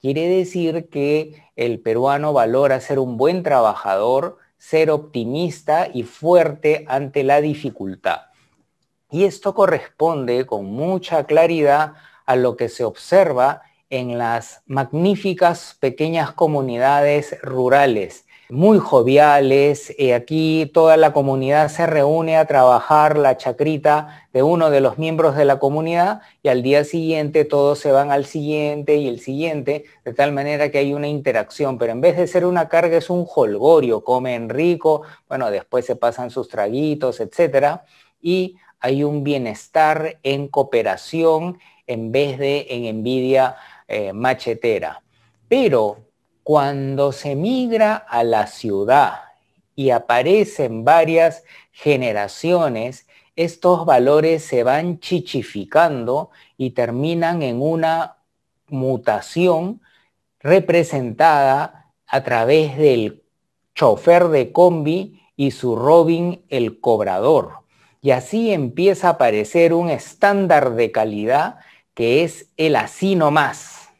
Quiere decir que el peruano valora ser un buen trabajador, ser optimista y fuerte ante la dificultad. Y esto corresponde con mucha claridad a lo que se observa en las magníficas pequeñas comunidades rurales muy joviales. y eh, aquí toda la comunidad se reúne a trabajar la chacrita de uno de los miembros de la comunidad y al día siguiente todos se van al siguiente y el siguiente, de tal manera que hay una interacción, pero en vez de ser una carga es un jolgorio, comen rico, bueno, después se pasan sus traguitos, etcétera, y hay un bienestar en cooperación en vez de en envidia eh, machetera. Pero cuando se migra a la ciudad y aparecen varias generaciones, estos valores se van chichificando y terminan en una mutación representada a través del chofer de combi y su Robin el cobrador. Y así empieza a aparecer un estándar de calidad que es el así más.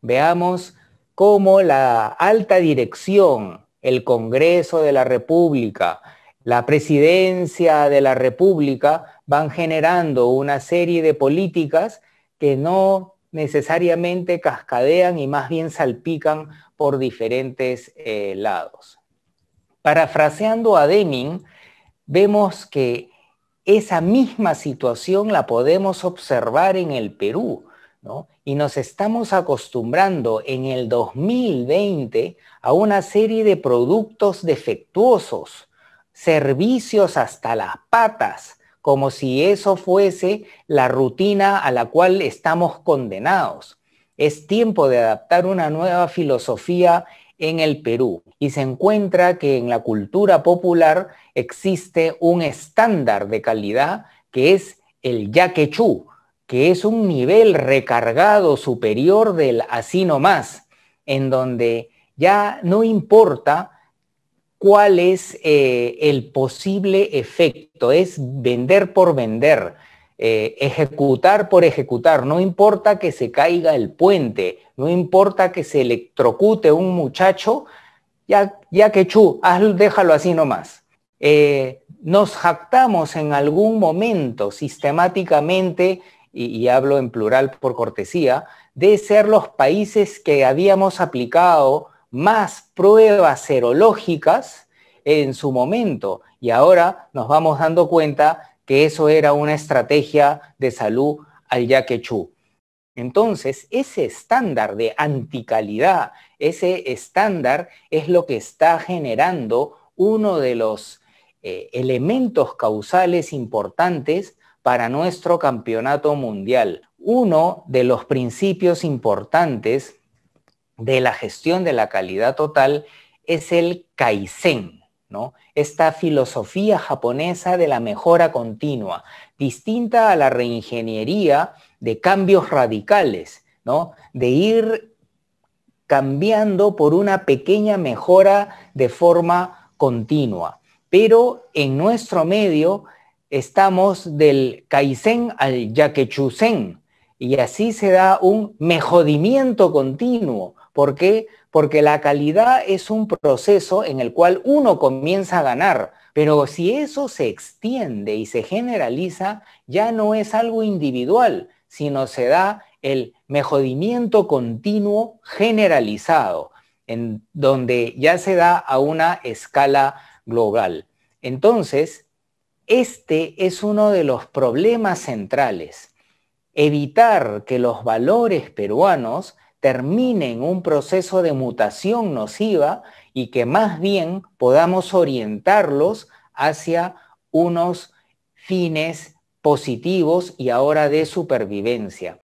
Veamos cómo la alta dirección, el Congreso de la República, la Presidencia de la República van generando una serie de políticas que no necesariamente cascadean y más bien salpican por diferentes eh, lados. Parafraseando a Deming, vemos que esa misma situación la podemos observar en el Perú. ¿no? y nos estamos acostumbrando en el 2020 a una serie de productos defectuosos, servicios hasta las patas, como si eso fuese la rutina a la cual estamos condenados. Es tiempo de adaptar una nueva filosofía en el Perú y se encuentra que en la cultura popular existe un estándar de calidad que es el yaquechú, que es un nivel recargado superior del así nomás, en donde ya no importa cuál es eh, el posible efecto, es vender por vender, eh, ejecutar por ejecutar, no importa que se caiga el puente, no importa que se electrocute un muchacho, ya, ya que chu, déjalo así nomás. más. Eh, nos jactamos en algún momento sistemáticamente y, hablo en plural por cortesía, de ser los países que habíamos aplicado más pruebas serológicas en su momento. Y ahora nos vamos dando cuenta que eso era una estrategia de salud al yaquechú. Entonces, ese estándar de anticalidad, ese estándar es lo que está generando uno de los eh, elementos causales importantes para nuestro campeonato mundial. Uno de los principios importantes de la gestión de la calidad total es el Kaizen, Esta filosofía japonesa de la mejora continua, distinta a la reingeniería de cambios radicales, De ir cambiando por una pequeña mejora de forma continua. Pero en nuestro medio estamos del Kaizen al Yaquechusen y así se da un mejoramiento continuo. ¿Por qué? Porque la calidad es un proceso en el cual uno comienza a ganar, pero si eso se extiende y se generaliza, ya no es algo individual, sino se da el mejoramiento continuo generalizado, en donde ya se da a una escala global. Entonces, este es uno de los problemas centrales. Evitar que los valores peruanos terminen un proceso de mutación nociva y que más bien podamos orientarlos hacia unos fines positivos y ahora de supervivencia.